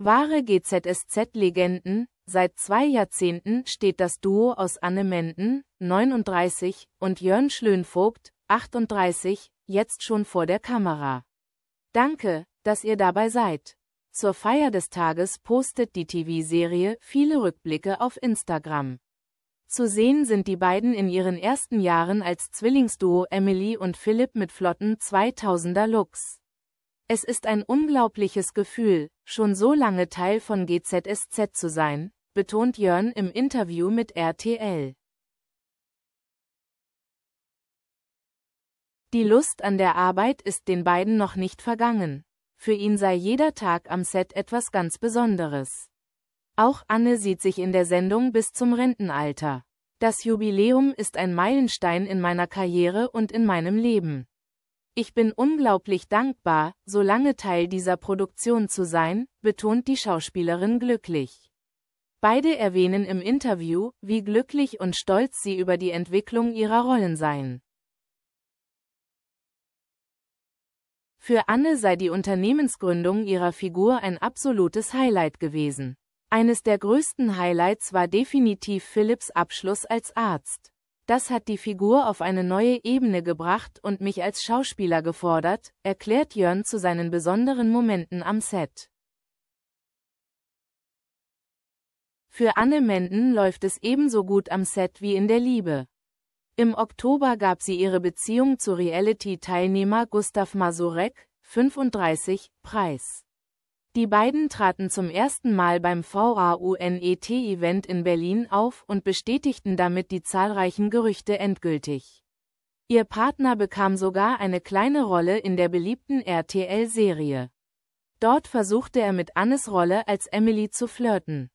Wahre GZSZ-Legenden, seit zwei Jahrzehnten steht das Duo aus Anne Menden, 39, und Jörn Schlönvogt, 38, jetzt schon vor der Kamera. Danke, dass ihr dabei seid. Zur Feier des Tages postet die TV-Serie viele Rückblicke auf Instagram. Zu sehen sind die beiden in ihren ersten Jahren als Zwillingsduo Emily und Philipp mit flotten 2000er Looks. Es ist ein unglaubliches Gefühl, schon so lange Teil von GZSZ zu sein, betont Jörn im Interview mit RTL. Die Lust an der Arbeit ist den beiden noch nicht vergangen. Für ihn sei jeder Tag am Set etwas ganz Besonderes. Auch Anne sieht sich in der Sendung bis zum Rentenalter. Das Jubiläum ist ein Meilenstein in meiner Karriere und in meinem Leben. Ich bin unglaublich dankbar, so lange Teil dieser Produktion zu sein, betont die Schauspielerin glücklich. Beide erwähnen im Interview, wie glücklich und stolz sie über die Entwicklung ihrer Rollen seien. Für Anne sei die Unternehmensgründung ihrer Figur ein absolutes Highlight gewesen. Eines der größten Highlights war definitiv Philipps Abschluss als Arzt. Das hat die Figur auf eine neue Ebene gebracht und mich als Schauspieler gefordert, erklärt Jörn zu seinen besonderen Momenten am Set. Für Anne Menden läuft es ebenso gut am Set wie in der Liebe. Im Oktober gab sie ihre Beziehung zu Reality-Teilnehmer Gustav Masurek, 35, Preis. Die beiden traten zum ersten Mal beim VAUNET-Event in Berlin auf und bestätigten damit die zahlreichen Gerüchte endgültig. Ihr Partner bekam sogar eine kleine Rolle in der beliebten RTL-Serie. Dort versuchte er mit Annes Rolle als Emily zu flirten.